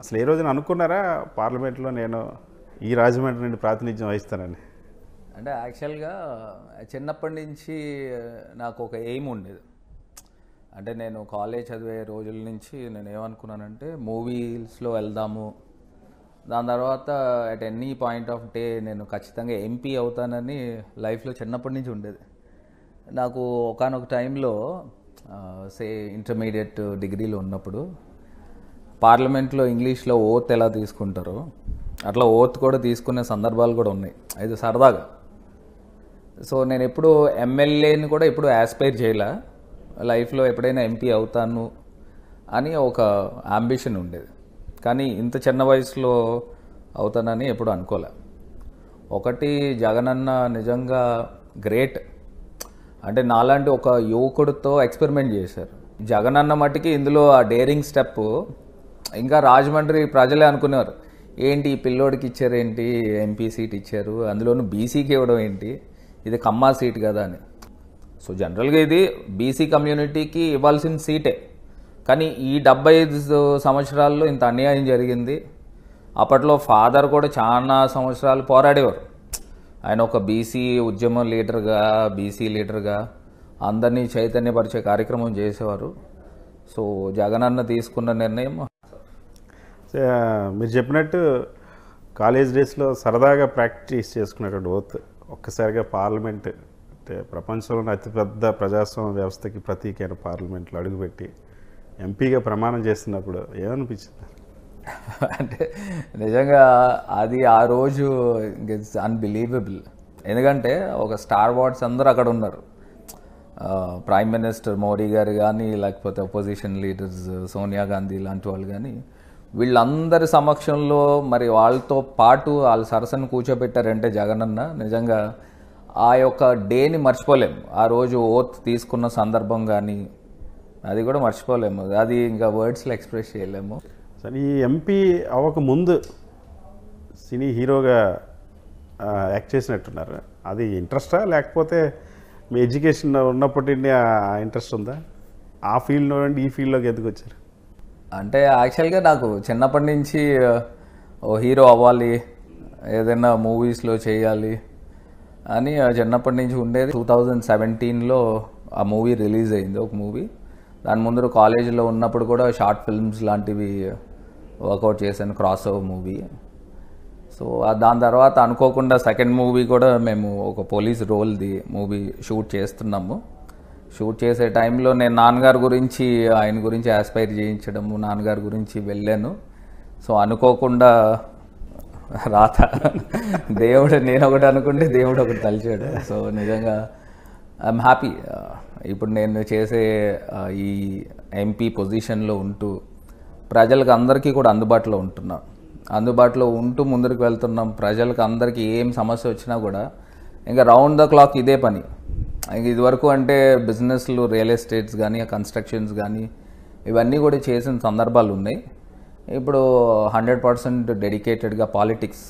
అసలు ఏ రోజున అనుకున్నారా పార్లమెంట్లో నేను ఈ రాజమండ్రి నుండి ప్రాతినిధ్యం వహిస్తానని అంటే యాక్చువల్గా చిన్నప్పటి నుంచి నాకు ఒక ఎయిమ్ ఉండేది అంటే నేను కాలేజ్ చదివే రోజుల నుంచి నేను ఏమనుకున్నానంటే మూవీస్లో వెళ్దాము దాని తర్వాత at any point of day నేను ఖచ్చితంగా ఎంపీ అవుతానని లైఫ్లో చిన్నప్పటి నుంచి ఉండేది నాకు ఒకనొక టైంలో సే ఇంటర్మీడియట్ డిగ్రీలో ఉన్నప్పుడు పార్లమెంట్లో ఇంగ్లీష్లో ఓత్ ఎలా తీసుకుంటారో అట్లా ఓత్ కూడా తీసుకునే సందర్భాలు కూడా ఉన్నాయి అయితే సరదాగా సో నేను ఎప్పుడు ఎమ్మెల్యేని కూడా ఎప్పుడు యాస్పైర్ చేయలే లైఫ్లో ఎప్పుడైనా ఎంపీ అవుతాను అని ఒక అంబిషన్ ఉండేది కానీ ఇంత చిన్న వయసులో అవుతానని ఎప్పుడు అనుకోలే ఒకటి జగనన్న నిజంగా గ్రేట్ అంటే నాలాంటి ఒక యువకుడితో ఎక్స్పెరిమెంట్ చేశారు జగనన్న మట్టికి ఇందులో ఆ డేరింగ్ స్టెప్ ఇంకా రాజమండ్రి ప్రజలే అనుకునేవారు ఏంటి పిల్లోడికి ఇచ్చారు ఏంటి ఎంపీ సీట్ ఇచ్చారు అందులోనూ బీసీకి ఇవ్వడం ఏంటి ఇది కమ్మా సీట్ కదా అని సో జనరల్గా ఇది బీసీ కమ్యూనిటీకి ఇవ్వాల్సిన సీటే కానీ ఈ డెబ్బై ఐదు సంవత్సరాల్లో ఇంత అన్యాయం జరిగింది అప్పట్లో ఫాదర్ కూడా చాలా సంవత్సరాలు పోరాడేవారు ఆయన ఒక బీసీ ఉద్యమం లీడర్గా బీసీ లీడర్గా అందరినీ చైతన్యపరిచే కార్యక్రమం చేసేవారు సో జగనన్న తీసుకున్న నిర్ణయం మీరు చెప్పినట్టు కాలేజ్ డేస్లో సరదాగా ప్రాక్టీస్ చేసుకున్నటువంటి ఓత్ ఒక్కసారిగా పార్లమెంట్ అంటే ప్రపంచంలోని అతిపెద్ద ప్రజాస్వామ్య వ్యవస్థకి ప్రతీక అయిన పార్లమెంట్లో అడుగుపెట్టి ఎంపీగా ప్రమాణం చేస్తున్నప్పుడు ఏమనిపించింది అంటే నిజంగా అది ఆ రోజు ఇట్స్ అన్బిలీవబుల్ ఎందుకంటే ఒక స్టార్ వార్డ్స్ అందరూ అక్కడ ఉన్నారు ప్రైమ్ మినిస్టర్ మోడీ గారు కానీ లేకపోతే అపోజిషన్ లీడర్స్ సోనియా గాంధీ లాంటి వాళ్ళు కానీ వీళ్ళందరి సమక్షంలో మరి వాళ్ళతో పాటు వాళ్ళ సరసను కూర్చోబెట్టారంటే జగనన్న నిజంగా ఆ యొక్క డేని మర్చిపోలేము ఆ రోజు ఓత్ తీసుకున్న సందర్భం కానీ అది కూడా మర్చిపోలేము అది ఇంకా వర్డ్స్లో ఎక్స్ప్రెస్ చేయలేము సరే ఈ ఎంపీ అవ్వకముందు సినీ హీరోగా యాక్ట్ చేసినట్టున్నారు అది ఇంట్రెస్టా లేకపోతే మీ ఎడ్యుకేషన్ ఉన్నప్పటి ఇంట్రెస్ట్ ఉందా ఆ ఫీల్డ్లో ఈ ఫీల్డ్లోకి ఎందుకు వచ్చారు అంటే యాక్చువల్గా నాకు చిన్నప్పటి నుంచి ఓ హీరో అవ్వాలి ఏదైనా మూవీస్లో చేయాలి అని చిన్నప్పటి నుంచి ఉండేది టూ థౌజండ్ సెవెంటీన్లో ఆ మూవీ రిలీజ్ అయింది ఒక మూవీ దాని ముందు కాలేజీలో ఉన్నప్పుడు కూడా షార్ట్ ఫిల్మ్స్ లాంటివి వర్కౌట్ చేశాను క్రాస్ ఓవర్ మూవీ సో దాని తర్వాత అనుకోకుండా సెకండ్ మూవీ కూడా మేము ఒక పోలీస్ రోల్ది మూవీ షూట్ చేస్తున్నాము షూట్ చేసే టైంలో నేను నాన్నగారి గురించి ఆయన గురించి ఆస్పైర్ చేయించడము నాన్నగారి గురించి వెళ్ళాను సో అనుకోకుండా రాత దేవుడు నేను ఒకటి అనుకుంటే దేవుడు ఒకటి తలిచాడు సో నిజంగా ఐఎమ్ హ్యాపీ ఇప్పుడు నేను చేసే ఈ ఎంపీ పొజిషన్లో ఉంటూ ప్రజలకు అందరికీ కూడా అందుబాటులో ఉంటున్నా అందుబాటులో ఉంటూ ముందరికి వెళ్తున్నాం ప్రజలకు అందరికీ ఏం సమస్య వచ్చినా కూడా ఇంకా రౌండ్ ద క్లాక్ ఇదే పని ఇది వరకు అంటే బిజినెస్లు రియల్ ఎస్టేట్స్ కానీ కన్స్ట్రక్షన్స్ కానీ ఇవన్నీ కూడా చేసిన సందర్భాలు ఉన్నాయి ఇప్పుడు హండ్రెడ్ పర్సెంట్ డెడికేటెడ్గా పాలిటిక్స్